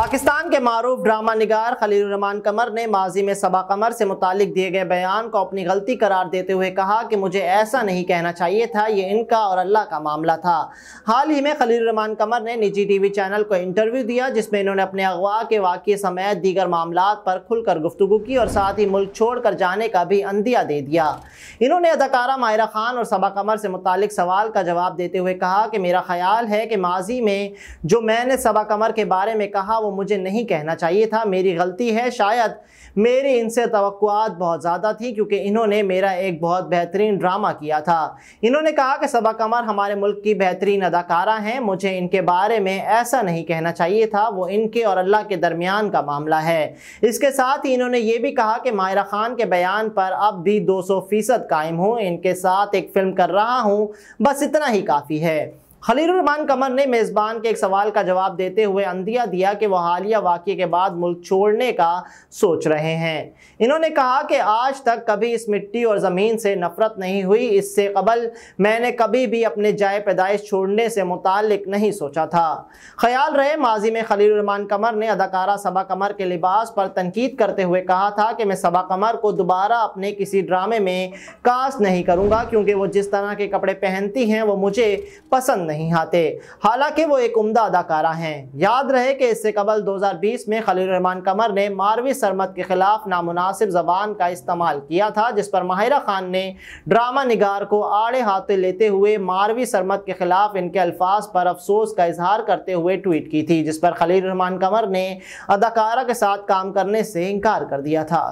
पाकिस्तान के मरूफ ड्रामा निगार खलीलरहमान कमर ने माजी में सबा कमर से मुतालिक दिए गए बयान को अपनी गलती करार देते हुए कहा कि मुझे ऐसा नहीं कहना चाहिए था ये इनका और अल्लाह का मामला था हाल ही में खलीलरहमान कमर ने निजी टी वी चैनल को इंटरव्यू दिया जिसमें इन्होंने अपने अगवा के वाक्य समेत दीगर मामला पर खुलकर गुफ्तु की और साथ ही मुल्क छोड़ कर जाने का भी अंदिया दे दिया इन्होंने अदाकारा माहिरा खान और सबा कमर से मुतक सवाल का जवाब देते हुए कहा कि मेरा ख्याल है कि माजी में जो मैंने सबा कमर के बारे में कहा वो वो मुझे नहीं कहना चाहिए था मेरी गलती है शायद मेरी इनसे तवक़ात बहुत ज़्यादा थी क्योंकि इन्होंने मेरा एक बहुत बेहतरीन ड्रामा किया था इन्होंने कहा कि सबा कमर हमारे मुल्क की बेहतरीन अदाकारा हैं मुझे इनके बारे में ऐसा नहीं कहना चाहिए था वो इनके और अल्लाह के दरमियान का मामला है इसके साथ ही इन्होंने ये भी कहा कि मायरा खान के बयान पर अब भी दो कायम हूँ इनके साथ एक फ़िल्म कर रहा हूँ बस इतना ही काफ़ी है खलीलरहमान कमर ने मेज़बान के एक सवाल का जवाब देते हुए अंदिया दिया कि वह हालिया वाक़े के बाद मुल्क छोड़ने का सोच रहे हैं इन्होंने कहा कि आज तक कभी इस मिट्टी और ज़मीन से नफ़रत नहीं हुई इससे कबल मैंने कभी भी अपने जाय पैदाइश छोड़ने से मुतल नहीं सोचा था ख्याल रहे माजी में खलीलरहमान कमर ने अदाकारा सबा कमर के लिबास पर तनकीद करते हुए कहा था कि मैं सबा कमर को दोबारा अपने किसी ड्रामे में कास्ट नहीं करूँगा क्योंकि वो जिस तरह के कपड़े पहनती हैं वो मुझे पसंद नहीं आते हालांकि वो एक उम्दा अदाकारा हैं याद रहे कि इससे कबल 2020 में खलील रहमान कमर ने मारवी सरमत के खिलाफ नामनासिब जबान का इस्तेमाल किया था जिस पर माहिरा खान ने ड्रामा निगार को आड़े हाथे लेते हुए मारवी सरमत के खिलाफ इनके अल्फाज पर अफसोस का इजहार करते हुए ट्वीट की थी जिस पर खलील रहमान कमर ने अदाकारा के साथ काम करने से इनकार कर दिया था